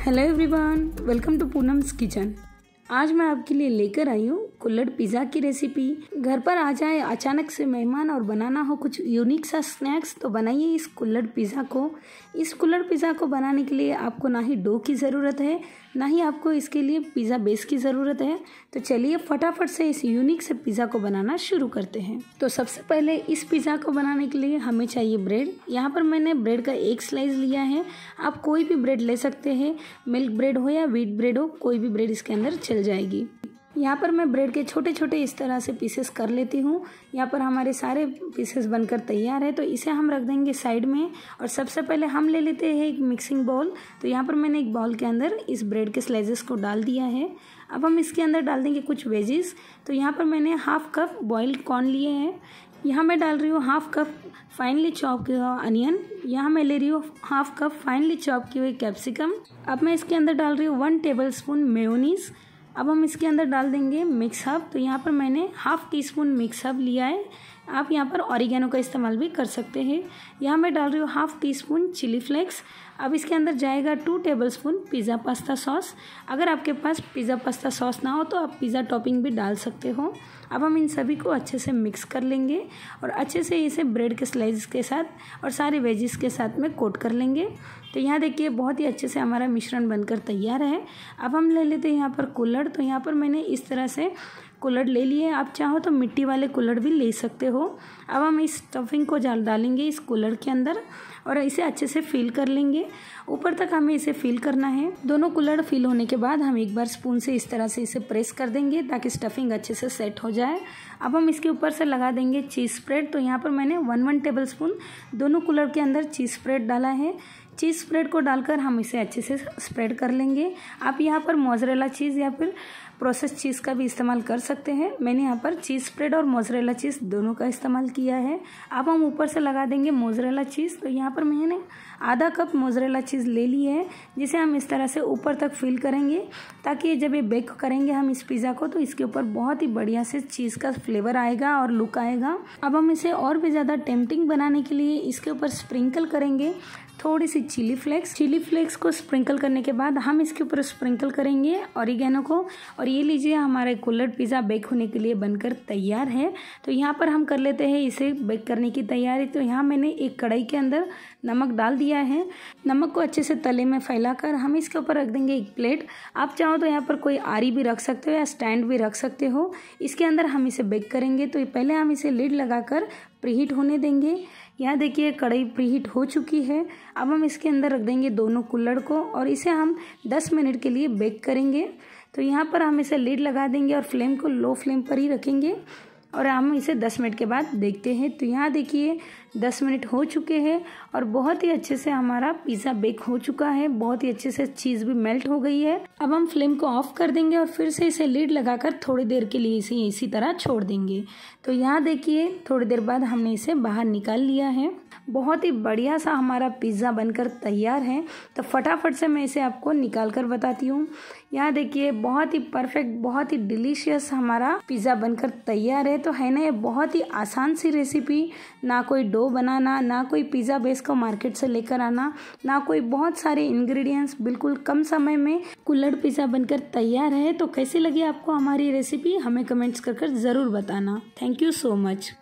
hello everyone welcome to Poonam's kitchen आज मैं आपके लिए लेकर आई हूँ कुल्लड़ पिज़्ज़ा की रेसिपी घर पर आ जाए अचानक से मेहमान और बनाना हो कुछ यूनिक सा स्नैक्स तो बनाइए इस कुल्लड़ पिज़्ज़ा को इस कुल्लड़ पिज़्ज़ा को बनाने के लिए आपको ना ही डो की ज़रूरत है ना ही आपको इसके लिए पिज़्ज़ा बेस की ज़रूरत है तो चलिए फटाफट से इस यूनिक से पिज़्ज़ा को बनाना शुरू करते हैं तो सबसे पहले इस पिज़्ज़ा को बनाने के लिए हमें चाहिए ब्रेड यहाँ पर मैंने ब्रेड का एक स्लाइस लिया है आप कोई भी ब्रेड ले सकते हैं मिल्क ब्रेड हो या व्हीट ब्रेड हो कोई भी ब्रेड इसके अंदर चल जल जाएगी यहाँ पर मैं ब्रेड के छोटे छोटे इस तरह से पीसेस कर लेती हूँ यहाँ पर हमारे सारे पीसेस बनकर तैयार है तो इसे हम रख देंगे साइड में और सबसे पहले हम ले लेते हैं एक मिक्सिंग बाउल तो यहाँ पर मैंने एक बाउल के अंदर इस ब्रेड के स्लाइसेस को डाल दिया है अब हम इसके अंदर डाल देंगे कुछ वेजेस तो यहाँ पर मैंने हाफ कप बॉइल्ड कॉर्न लिए हैं यहाँ मैं डाल रही हूँ हाफ कप फाइनली चॉप किया अनियन यहाँ मैं ले रही हूँ हाफ कप फाइनली चॉप की हुई कैप्सिकम अब मैं इसके अंदर डाल रही हूँ वन टेबल स्पून मेयोनीज़ अब हम इसके अंदर डाल देंगे मिक्स हब तो यहाँ पर मैंने half teaspoon mix herb लिया है आप यहाँ पर ऑरिगेनो का इस्तेमाल भी कर सकते हैं यहाँ मैं डाल रही हूँ half teaspoon chilli flakes अब इसके अंदर जाएगा two tablespoon pizza pasta sauce अगर आपके पास पिज़्ज़ा पास्ता सॉस ना हो तो आप पिज़्ज़ा टॉपिंग भी डाल सकते हो अब हम इन सभी को अच्छे से मिक्स कर लेंगे और अच्छे से इसे ब्रेड के स्लाइस के साथ और सारे वेजिस के साथ में कोट कर लेंगे तो यहाँ देखिए बहुत ही अच्छे से हमारा मिश्रण बनकर तैयार है अब हम ले लेते हैं यहाँ पर कूलर तो यहाँ पर मैंने इस तरह से कुल्हड़ ले लिए आप चाहो तो मिट्टी वाले कुल्हड़ भी ले सकते हो अब हम इस स्टफिंग को जाल डालेंगे इस कुल्हड़ के अंदर और इसे अच्छे से फिल कर लेंगे ऊपर तक हमें इसे फिल करना है दोनों कुल्हड़ फिल होने के बाद हम एक बार स्पून से इस तरह से इसे प्रेस कर देंगे ताकि स्टफिंग अच्छे से सेट हो जाए अब हम इसके ऊपर से लगा देंगे चीज़ स्प्रेड तो यहाँ पर मैंने वन वन टेबल स्पून दोनों कुल्हड़ के अंदर चीज़ स्प्रेड डाला है चीज़ स्प्रेड को डालकर हम इसे अच्छे से स्प्रेड कर लेंगे आप यहाँ पर मोजरेला चीज़ या फिर प्रोसेस चीज़ का भी इस्तेमाल कर सकते हैं मैंने यहाँ पर चीज़ स्प्रेड और मोजरेला चीज़ दोनों का इस्तेमाल किया है अब हम ऊपर से लगा देंगे मोजरेला चीज़ तो यहाँ पर मैंने आधा कप मोजरेला चीज़ ले ली है जिसे हम इस तरह से ऊपर तक फिल करेंगे ताकि जब ये बेक करेंगे हम इस पिज़्ज़ा को तो इसके ऊपर बहुत ही बढ़िया से चीज़ का फ्लेवर आएगा और लुक आएगा अब हम इसे और भी ज़्यादा टेम्पटिंग बनाने के लिए इसके ऊपर स्प्रिंकल करेंगे थोड़ी सी चिली फ्लेक्स चिली फ्लेक्स को स्प्रिंकल करने के बाद हम इसके ऊपर स्प्रिंकल करेंगे ऑरिगेनो को और ये लीजिए हमारा कुल्लड पिज़्ज़ा बेक होने के लिए बनकर तैयार है तो यहाँ पर हम कर लेते हैं इसे बेक करने की तैयारी तो यहाँ मैंने एक कढ़ाई के अंदर नमक डाल दिया है नमक को अच्छे से तले में फैलाकर हम इसके ऊपर रख देंगे एक प्लेट आप चाहो तो यहाँ पर कोई आरी भी रख सकते हो या स्टैंड भी रख सकते हो इसके अंदर हम इसे बेक करेंगे तो पहले हम इसे लीड लगाकर प्रीहीट होने देंगे यहाँ देखिए कढ़ाई प्रीहीट हो चुकी है अब हम इसके अंदर रख देंगे दोनों कुल्लड़ को और इसे हम 10 मिनट के लिए बेक करेंगे तो यहाँ पर हम इसे लीड लगा देंगे और फ्लेम को लो फ्लेम पर ही रखेंगे और हम इसे 10 मिनट के बाद देखते हैं तो यहाँ देखिए 10 मिनट हो चुके हैं और बहुत ही अच्छे से हमारा पिज़्ज़ा बेक हो चुका है बहुत ही अच्छे से चीज़ भी मेल्ट हो गई है अब हम फ्लेम को ऑफ कर देंगे और फिर से इसे लीड लगाकर थोड़ी देर के लिए इसे इसी तरह छोड़ देंगे तो यहाँ देखिए थोड़ी देर बाद हमने इसे बाहर निकाल लिया है बहुत ही बढ़िया सा हमारा पिज़्ज़ा बनकर तैयार है तो फटाफट से मैं इसे आपको निकाल कर बताती हूँ यहाँ देखिए बहुत ही परफेक्ट बहुत ही डिलीशियस हमारा पिज़्ज़ा बनकर तैयार है तो है ना ये बहुत ही आसान सी रेसिपी ना कोई डो बनाना ना कोई पिज़्ज़ा बेस को मार्केट से लेकर आना ना कोई बहुत सारे इंग्रेडिएंट्स बिल्कुल कम समय में कुल्लड़ पिज़्ज़ा बनकर तैयार है तो कैसी लगी आपको हमारी रेसिपी हमें कमेंट्स कर, कर ज़रूर बताना थैंक यू सो मच